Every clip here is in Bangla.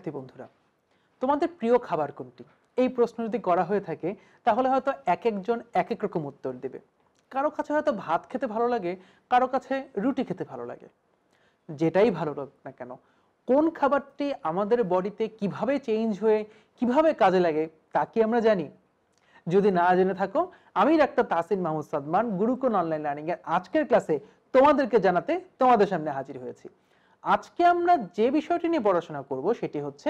শিক্ষার্থী বন্ধুরা তোমাদের প্রিয় খাবার কোনটি এই প্রশ্ন যদি করা হয়ে থাকে তাহলে হয়তো এক একজন এক এক রকম উত্তর দেবে কারো কাছে হয়তো ভাত খেতে ভালো লাগে কারো কাছে রুটি খেতে ভালো লাগে যেটাই ভালো লাগ না কেন কোন খাবারটি আমাদের বডিতে কিভাবে চেঞ্জ হয়ে কিভাবে কাজে লাগে তা কি আমরা জানি যদি না জেনে থাকো আমি ডাক্তার তাসিন মাহমুদ সাদমান গুরুকোন অনলাইন লার্নিং এর আজকের ক্লাসে তোমাদেরকে জানাতে তোমাদের সামনে হাজির হয়েছি আজকে আমরা যে বিষয়টি নিয়ে পড়াশোনা করব সেটি হচ্ছে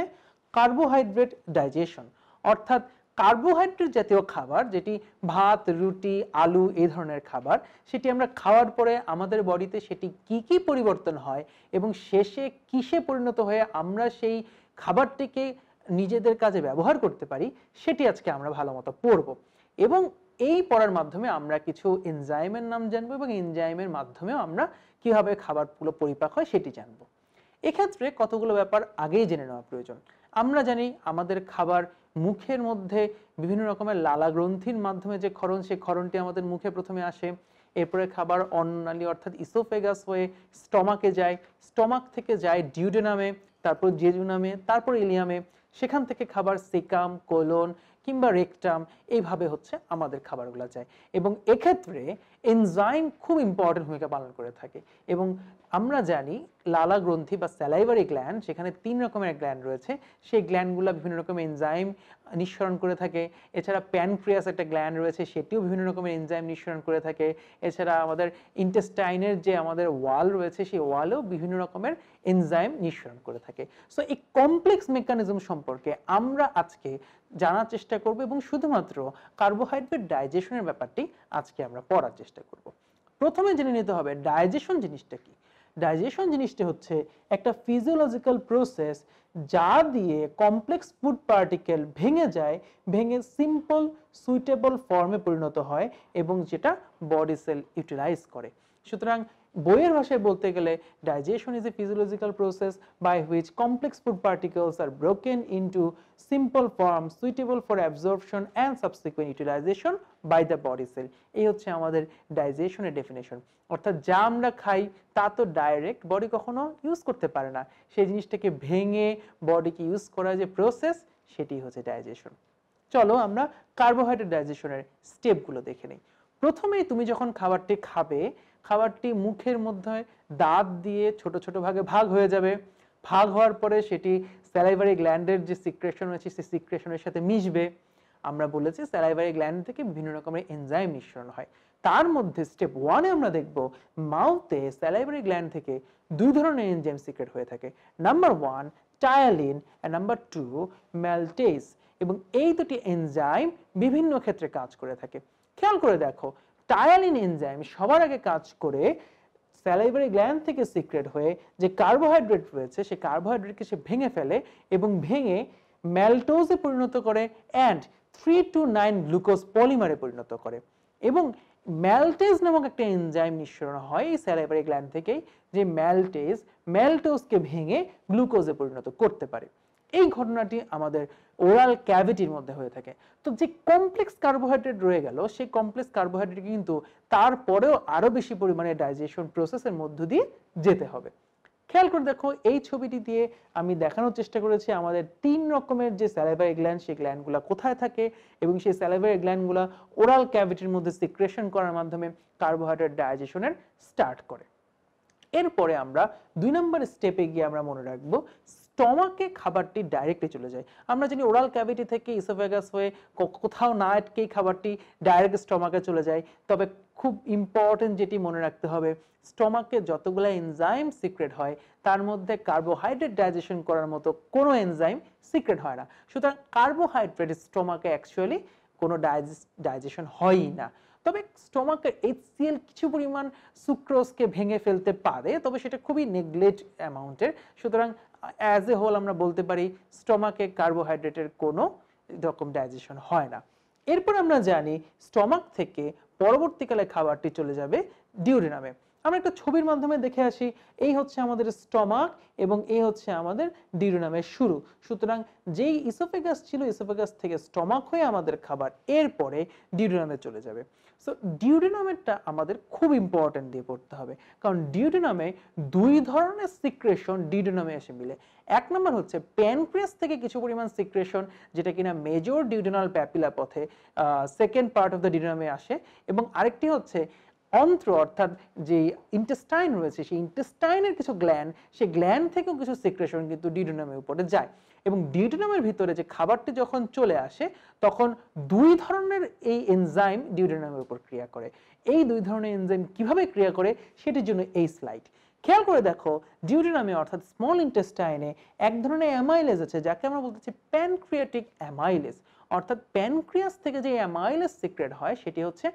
কার্বোহাইড্রেট ডাইজেশন অর্থাৎ কার্বোহাইড্রেট জাতীয় খাবার যেটি ভাত রুটি আলু এই ধরনের খাবার সেটি আমরা খাওয়ার পরে আমাদের বডিতে সেটি কি কি পরিবর্তন হয় এবং শেষে কিসে পরিণত হয়ে আমরা সেই খাবারটিকে নিজেদের কাজে ব্যবহার করতে পারি সেটি আজকে আমরা ভালো মতো পড়বো এবং এই পড়ার মাধ্যমে আমরা কিছু এনজাইমের নাম জানবো এবং এনজাইমের মাধ্যমেও আমরা কিভাবে খাবারগুলো পরিপাক হয় সেটি জানবো এক্ষেত্রে কতগুলো ব্যাপার আগেই জেনে নেওয়া প্রয়োজন আমরা জানি আমাদের খাবার মুখের মধ্যে বিভিন্ন রকমের লালা গ্রন্থির মাধ্যমে যে ক্ষরণ সেই ক্ষরণটি আমাদের মুখে প্রথমে আসে এরপরে খাবার অন্নালী অর্থাৎ ইসোফেগাস হয়ে স্টমাকে যায় স্টমাক থেকে যায় ডিউডেনামে তারপর জেজুনামে তারপর ইলিয়ামে সেখান থেকে খাবার সিকাম কোলন কিংবা রেকটাম এইভাবে হচ্ছে আমাদের খাবারগুলো যায় এবং এক্ষেত্রে এনজাইম খুব ইম্পর্টেন্ট ভূমিকা পালন করে থাকে এবং আমরা জানি লালা গ্রন্থি বা স্যালাইভারি গ্ল্যান্ড সেখানে তিন রকমের গ্ল্যান্ড রয়েছে সেই গ্ল্যান্ডগুলো বিভিন্ন রকমের এনজাইম নিঃসরণ করে থাকে এছাড়া প্যানক্রিয়াস একটা গ্ল্যান্ড রয়েছে সেটিও বিভিন্ন রকমের এনজাইম নিঃসরণ করে থাকে এছাড়া আমাদের ইন্টেস্টাইনের যে আমাদের ওয়াল রয়েছে সেই ওয়ালেও বিভিন্ন রকমের এনজাইম নিঃসরণ করে থাকে সো এই কমপ্লেক্স মেকানিজম সম্পর্কে আমরা আজকে জানার চেষ্টা করব এবং শুধুমাত্র কার্বোহাইড্রেট ডাইজেশনের ব্যাপারটি আজকে আমরা পড়ার চেষ্টা করব প্রথমে জেনে নিতে হবে ডাইজেশন জিনিসটা কি ডাইজেশন জিনিসটা হচ্ছে একটা ফিজিওলজিক্যাল প্রসেস যা দিয়ে কমপ্লেক্স ফুড পার্টিকেল ভেঙে যায় ভেঙে সিম্পল সুইটেবল ফর্মে পরিণত হয় এবং যেটা বডি সেল ইউটিলাইজ করে সুতরাং বইয়ের ভাষায় বলতে গেলে digestion is a physiological process by which complex food particles are broken into simple form suitable for absorption and subsequent utilization by the body cell এই হচ্ছে আমাদের ডাইজেশনের ডেফিনেশন অর্থাৎ যা আমরা খাই তা তো ডাইরেক্ট বডি কখনো ইউজ করতে পারে না সেই জিনিসটাকে ভেঙে বডিকে ইউজ করার যে প্রসেস সেটি হচ্ছে ডাইজেশন চলো আমরা কার্বোহাইড্রেট ডাইজেশনের স্টেপগুলো দেখে নিই প্রথমেই তুমি যখন খাবারটি খাবে খাবারটি মুখের মধ্যে দাঁত দিয়ে ছোট ছোট ভাগে ভাগ হয়ে যাবে ভাগ হওয়ার পরে সেটি স্যালাইভারি গ্ল্যান্ডের যে সিক্রেশন রয়েছে সেই সিক্রেশনের সাথে মিশবে আমরা বলেছি স্যালাইভারি গ্ল্যান্ড থেকে বিভিন্ন রকমের এনজাইম মিশ্রণ হয় তার মধ্যে স্টেপ ওয়ানে আমরা দেখব মাউথে স্যালাইভারি গ্ল্যান্ড থেকে দুই ধরনের এনজাইম সিক্রেট হয়ে থাকে number one ptyalin and number two maltase এবং এই দুটি এনজাইম বিভিন্ন ক্ষেত্রে কাজ করে থাকে খেয়াল করে দেখো টায়ালিন এনজাইম সবার আগে কাজ করে স্যালাইভারি গ্ল্যান্ড থেকে সিক্রেট হয়ে যে কার্বোহাইড্রেট রয়েছে সে কার্বোহাইড্রেটকে সে ভেঙে ফেলে এবং ভেঙে ম্যালটোজে পরিণত করে and three to nine glucose পলিমারে পরিণত করে এবং ম্যালটেজ নামক একটা এনজাইম নিঃসরণ হয় এই স্যালাইভারি গ্ল্যান্ড থেকেই যে ম্যালটেজ ম্যালটোজকে ভেঙে গ্লুকোজে পরিণত করতে পারে এই ঘটনাটি আমাদের ওরাল ক্যাভিটির মধ্যে হয়ে থাকে তো যে কমপ্লেক্স কার্বোহাইড্রেট রয়ে গেল সেই কমপ্লেক্স কার্বোহাইড্রেট কিন্তু তারপরেও আরও বেশি পরিমাণে ডাইজেশন প্রসেসের মধ্য দিয়ে যেতে হবে খেয়াল করে দেখো এই ছবিটি দিয়ে আমি দেখানোর চেষ্টা করেছি আমাদের তিন রকমের যে স্যালাইভারি গ্ল্যান্ড সেই গ্ল্যান্ডগুলো কোথায় থাকে এবং সেই স্যালাইভারি গ্ল্যান্ডগুলো ওরাল ক্যাভিটির মধ্যে সিক্রেশন করার মাধ্যমে কার্বোহাইড্রেট ডাইজেশনের স্টার্ট করে এরপরে আমরা দুই নম্বর স্টেপে গিয়ে আমরা মনে রাখবো স্টমাকে খাবারটি ডাইরেক্টে চলে যায় আমরা জানি ওরাল ক্যাভিটি থেকে ইসোফেগাস হয়ে কোথাও না আটকেই খাবারটি ডাইরেক্ট স্টমাকে চলে যায় তবে খুব ইম্পর্টেন্ট যেটি মনে রাখতে হবে স্টমাকে যতগুলো এনজাইম সিক্রেট হয় তার মধ্যে কার্বোহাইড্রেট ডাইজেশন করার মতো কোনো এনজাইম সিক্রেট হয় না সুতরাং কার্বোহাইড্রেট স্টমাকে অ্যাকচুয়ালি কোনো ডাইজেশন হয়ই না তবে স্টমাকের এইচসিএল কিছু পরিমাণ সুক্রোজকে ভেঙে ফেলতে পারে তবে সেটা খুবই নেগলেট অ্যামাউন্টের সুতরাং অ্যাজ এ হোল আমরা বলতে পারি স্টমাকে কার্বোহাইড্রেটের কোনো রকম ডাইজেশন হয় না এরপর আমরা জানি স্টমাক থেকে পরবর্তীকালে খাবারটি চলে যাবে ডিউরিনামে নামে আমরা একটা ছবির মাধ্যমে দেখে আসি এই হচ্ছে আমাদের স্টমাক এবং এই হচ্ছে আমাদের নামের শুরু সুতরাং যেই ইসোফেগাস ছিল ইসোফেগাস থেকে স্টমাক হয়ে আমাদের খাবার এরপরে ডিউরিনামে চলে যাবে সো ডিউরিনামেরটা আমাদের খুব ইম্পর্টেন্ট দিয়ে পড়তে হবে কারণ ডিউডিনামে দুই ধরনের সিক্রেশন ডিউরিনামে এসে মিলে এক নম্বর হচ্ছে প্যানক্রিয়াস থেকে কিছু পরিমাণ সিক্রেশন যেটা কিনা মেজর ডিউডিনাল প্যাপিলা পথে সেকেন্ড পার্ট অফ দ্য ডিউরিনামে আসে এবং আরেকটি হচ্ছে অন্ত্র অর্থাৎ যে ইন্টেস্টাইন রয়েছে সেই ইন্টেস্টাইনের কিছু গ্ল্যান্ড সেই গ্ল্যান্ড থেকেও কিছু সিক্রেশন কিন্তু ডিডোনামের উপরে যায় এবং ডিউডোনামের ভিতরে যে খাবারটি যখন চলে আসে তখন দুই ধরনের এই এনজাইম ডিউডোনামের উপর ক্রিয়া করে এই দুই ধরনের এনজাইম কিভাবে ক্রিয়া করে সেটির জন্য এই স্লাইড খেয়াল করে দেখো ডিউডোনামে অর্থাৎ স্মল ইন্টেস্টাইনে এক ধরনের অ্যামাইলেজ আছে যাকে আমরা বলতেছি প্যানক্রিয়াটিক অ্যামাইলেজ অর্থাৎ প্যানক্রিয়াস থেকে যে অ্যামাইলেজ সিক্রেট হয় সেটি হচ্ছে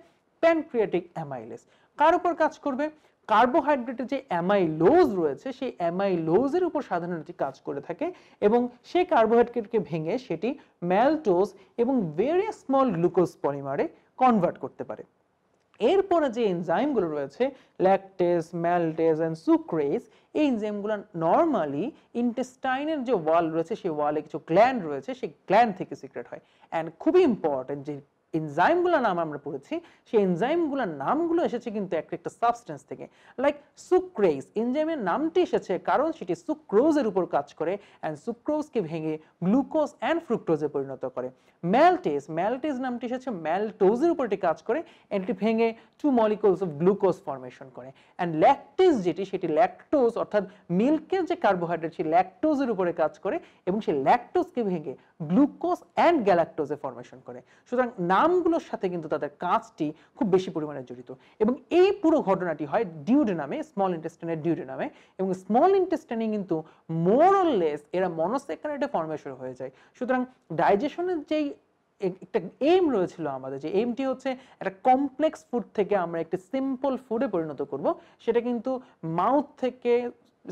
প্যানক্রিয়াটিক অ্যামাইলেস কার উপর কাজ করবে কার্বোহাইড্রেটের যে অ্যামাইলোজ রয়েছে সেই অ্যামাইলোজের উপর সাধারণত কাজ করে থাকে এবং সেই কার্বোহাইড্রেটকে ভেঙে সেটি ম্যালটোজ এবং ভেরি স্মল গ্লুকোজ পলিমারে কনভার্ট করতে পারে এরপরে যে এনজাইমগুলো রয়েছে ল্যাকটেজ ম্যালটেজ অ্যান্ড সুক্রেজ এই এনজাইমগুলো নর্মালি ইন্টেস্টাইনের যে ওয়াল রয়েছে সেই ওয়ালে কিছু গ্ল্যান্ড রয়েছে সেই গ্ল্যান্ড থেকে সিক্রেট হয় অ্যান্ড খুবই ইম্পর্টেন্ট যে এনজাইমগুলোর নাম আমরা পড়েছি সেই এনজাইমগুলোর নামগুলো এসেছে কিন্তু একটা একটা সাবস্টেন্স থেকে লাইক সুক্রেজ এনজাইমের নামটি এসেছে কারণ সেটি সুক্রোজের উপর কাজ করে অ্যান্ড সুক্রোজকে ভেঙে গ্লুকোজ অ্যান্ড ফ্রুক্টোজে পরিণত করে ম্যালটেজ ম্যালটেজ নামটি এসেছে ম্যালটোজের উপর এটি কাজ করে অ্যান্ড এটি ভেঙে two molecules of glucose formation করে অ্যান্ড ল্যাকটেজ যেটি সেটি ল্যাকটোজ অর্থাৎ মিল্কের যে কার্বোহাইড্রেট সেই ল্যাকটোজের উপরে কাজ করে এবং সেই ল্যাকটোজকে ভেঙে গ্লুকোজ অ্যান্ড গ্যালাক্টোজে ফর্মেশন করে সুতরাং নামগুলোর সাথে কিন্তু তাদের কাজটি খুব বেশি পরিমাণে জড়িত এবং এই পুরো ঘটনাটি হয় ডিউডে নামে স্মল ইন্টেস্টেনের ডিউডে নামে এবং স্মল ইন্টেস্টেনে কিন্তু মোরলেস এরা মনোসেকারেটে ফর্মেশন হয়ে যায় সুতরাং ডাইজেশনের যেই একটা এইম রয়েছিল আমাদের যে এইমটি হচ্ছে একটা কমপ্লেক্স ফুড থেকে আমরা একটি সিম্পল ফুডে পরিণত করব সেটা কিন্তু মাউথ থেকে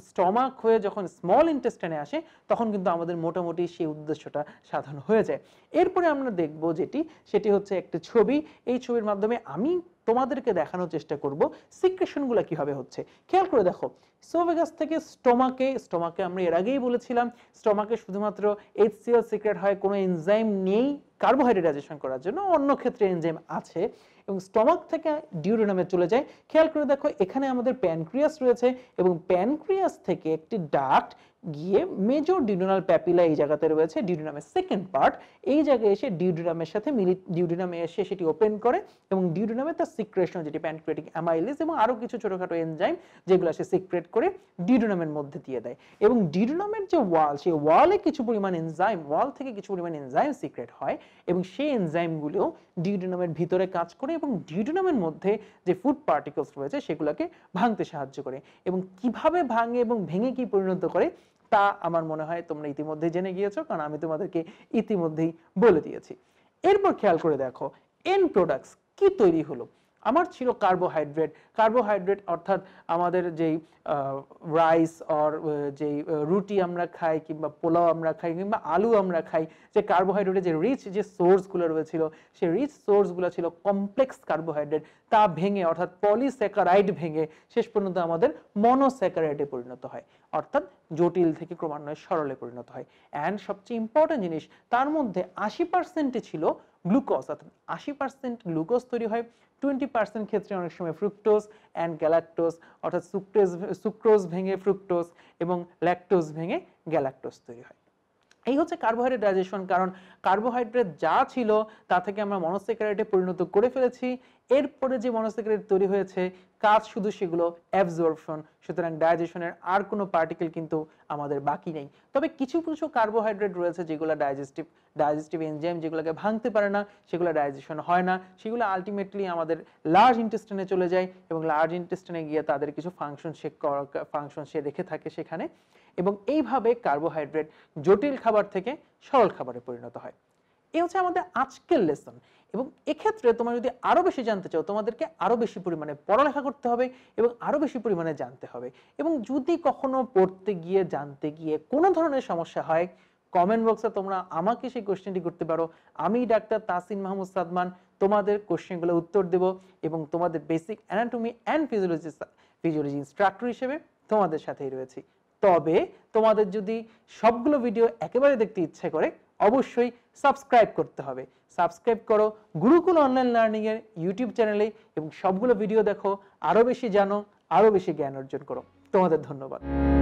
স্টমাক হয়ে যখন স্মল ইন্টেস্টাইনে আসে তখন কিন্তু আমাদের মোটামুটি সেই উদ্দেশ্যটা সাধন হয়ে যায় এরপরে আমরা দেখব যেটি সেটি হচ্ছে একটি ছবি এই ছবির মাধ্যমে আমি তোমাদেরকে দেখানোর চেষ্টা করব সিক্রেশনগুলো কিভাবে হচ্ছে খেয়াল করে দেখো সোভেগাস থেকে স্টোমাকে স্টোমাকে আমরা এর আগেই বলেছিলাম স্টোমাকে শুধুমাত্র এইচসিএল সিক্রেট হয় কোনো এনজাইম নেই কার্বোহাইড্রেটাইজেশন করার জন্য অন্য ক্ষেত্রে এনজাইম আছে এবং স্টমাক থেকে ডিউরোনামে চলে যায় খেয়াল করে দেখো এখানে আমাদের প্যানক্রিয়াস রয়েছে এবং প্যানক্রিয়াস থেকে একটি ডাক্ট গিয়ে মেজর ডিউডোনাল প্যাপিলা এই জায়গাতে রয়েছে ডিউডোনামের সেকেন্ড পার্ট এই জায়গায় এসে ডিউডোনামের সাথে মিলি ডিউডোনামে এসে সেটি ওপেন করে এবং ডিউডোনামে তার সিক্রেশন যেটি প্যানক্রেটিক অ্যামাইলিস এবং আরও কিছু ছোটোখাটো এনজাইম যেগুলো সে সিক্রেট করে ডিউডোনামের মধ্যে দিয়ে দেয় এবং ডিউডোনামের যে ওয়াল সেই ওয়ালে কিছু পরিমাণ এনজাইম ওয়াল থেকে কিছু পরিমাণ এনজাইম সিক্রেট হয় এবং সেই এনজাইমগুলিও ডিউডোনামের ভিতরে কাজ করে এবং ডিউডোনামের মধ্যে যে ফুড পার্টিকলস রয়েছে সেগুলোকে ভাঙতে সাহায্য করে এবং কিভাবে ভাঙে এবং ভেঙে কি পরিণত করে তা আমার মনে হয় তোমরা ইতিমধ্যে জেনে গিয়েছো কারণ আমি তোমাদেরকে ইতিমধ্যেই বলে দিয়েছি এরপর খেয়াল করে দেখো এন প্রোডাক্টস কি তৈরি হলো আমার ছিল কার্বোহাইড্রেট কার্বোহাইড্রেট অর্থাৎ আমাদের যেই রাইস অর যেই রুটি আমরা খাই কিংবা পোলাও আমরা খাই কিংবা আলু আমরা খাই যে কার্বোহাইড্রেটের যে রিচ যে সোর্সগুলো রয়েছিল সেই রিচ সোর্সগুলো ছিল কমপ্লেক্স কার্বোহাইড্রেট তা ভেঙে অর্থাৎ পলিস্যাকারাইড ভেঙে শেষ পর্যন্ত আমাদের মনোস্যাকারাইডে পরিণত হয় অর্থাৎ জটিল থেকে ক্রমান্বয়ে সরলে পরিণত হয় অ্যান্ড সবচেয়ে ইম্পর্টেন্ট জিনিস তার মধ্যে আশি পার্সেন্টে ছিল গ্লুকোজ অর্থাৎ আশি পার্সেন্ট গ্লুকোজ তৈরি হয় টোয়েন্টি পার্সেন্ট ক্ষেত্রে অনেক সময় ফ্রুক্টোজ অ্যান্ড গ্যালাক্টোজ অর্থাৎ সুক্রোজ সুক্রোজ ভেঙে ফ্রুক্টোজ এবং ল্যাকটোজ ভেঙে গ্যালাক্টোজ তৈরি হয় এই হচ্ছে কার্বোহাইড্রেট ডাইজেশন কারণ কার্বোহাইড্রেট যা ছিল তা থেকে আমরা মনোসেকারাইটে পরিণত করে ফেলেছি এরপরে যে মনোসেকারাইট তৈরি হয়েছে কাজ শুধু সেগুলো অ্যাবজর্পশন সুতরাং ডাইজেশনের আর কোনো পার্টিকেল কিন্তু আমাদের বাকি নেই তবে কিছু কিছু কার্বোহাইড্রেট রয়েছে যেগুলো ডাইজেস্টিভ ডাইজেস্টিভ এনজাইম যেগুলোকে ভাঙতে পারে না সেগুলো ডাইজেশন হয় না সেগুলো আলটিমেটলি আমাদের লার্জ ইন্টেস্টিনে চলে যায় এবং লার্জ ইন্টেস্টিনে গিয়ে তাদের কিছু ফাংশন সে ফাংশন সে রেখে থাকে সেখানে এবং এইভাবে কার্বোহাইড্রেট জটিল খাবার থেকে সরল খাবারে পরিণত হয় এ হচ্ছে আমাদের আজকের লেসন এবং এক্ষেত্রে তোমরা যদি আরও বেশি জানতে চাও তোমাদেরকে আরও বেশি পরিমাণে পড়ালেখা করতে হবে এবং আরও বেশি পরিমাণে জানতে হবে এবং যদি কখনো পড়তে গিয়ে জানতে গিয়ে কোনো ধরনের সমস্যা হয় কমেন্ট বক্সে তোমরা আমাকে সেই কোশ্চেনটি করতে পারো আমি ডাক্তার তাসিন মাহমুদ সাদমান তোমাদের কোশ্চেনগুলো উত্তর দেব এবং তোমাদের basic anatomy and physiology physiology instructor হিসেবে তোমাদের সাথেই রয়েছি তবে তোমাদের যদি সবগুলো ভিডিও একেবারে দেখতে ইচ্ছে করে অবশ্যই সাবস্ক্রাইব করতে হবে সাবস্ক্রাইব করো গুরুকুল অনলাইন লার্নিংয়ের ইউটিউব চ্যানেলে এবং সবগুলো ভিডিও দেখো আরও বেশি জানো আরও বেশি জ্ঞান অর্জন করো তোমাদের ধন্যবাদ